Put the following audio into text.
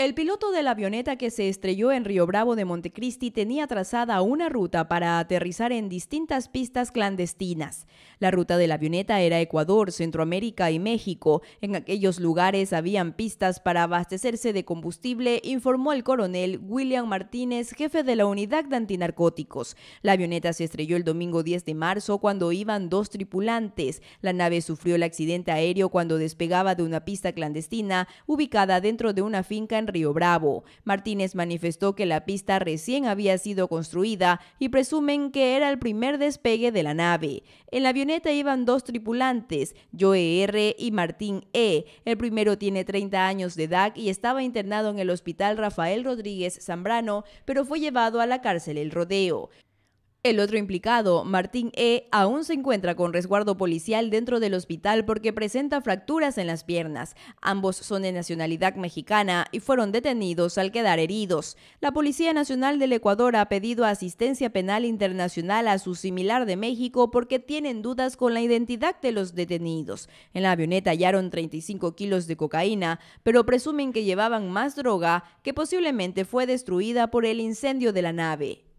El piloto de la avioneta que se estrelló en Río Bravo de Montecristi tenía trazada una ruta para aterrizar en distintas pistas clandestinas. La ruta de la avioneta era Ecuador, Centroamérica y México. En aquellos lugares habían pistas para abastecerse de combustible, informó el coronel William Martínez, jefe de la unidad de antinarcóticos. La avioneta se estrelló el domingo 10 de marzo cuando iban dos tripulantes. La nave sufrió el accidente aéreo cuando despegaba de una pista clandestina ubicada dentro de una finca en Río Bravo. Martínez manifestó que la pista recién había sido construida y presumen que era el primer despegue de la nave. En la avioneta iban dos tripulantes, Joe R. y Martín E. El primero tiene 30 años de edad y estaba internado en el hospital Rafael Rodríguez Zambrano, pero fue llevado a la cárcel El Rodeo. El otro implicado, Martín E., aún se encuentra con resguardo policial dentro del hospital porque presenta fracturas en las piernas. Ambos son de nacionalidad mexicana y fueron detenidos al quedar heridos. La Policía Nacional del Ecuador ha pedido asistencia penal internacional a su similar de México porque tienen dudas con la identidad de los detenidos. En la avioneta hallaron 35 kilos de cocaína, pero presumen que llevaban más droga que posiblemente fue destruida por el incendio de la nave.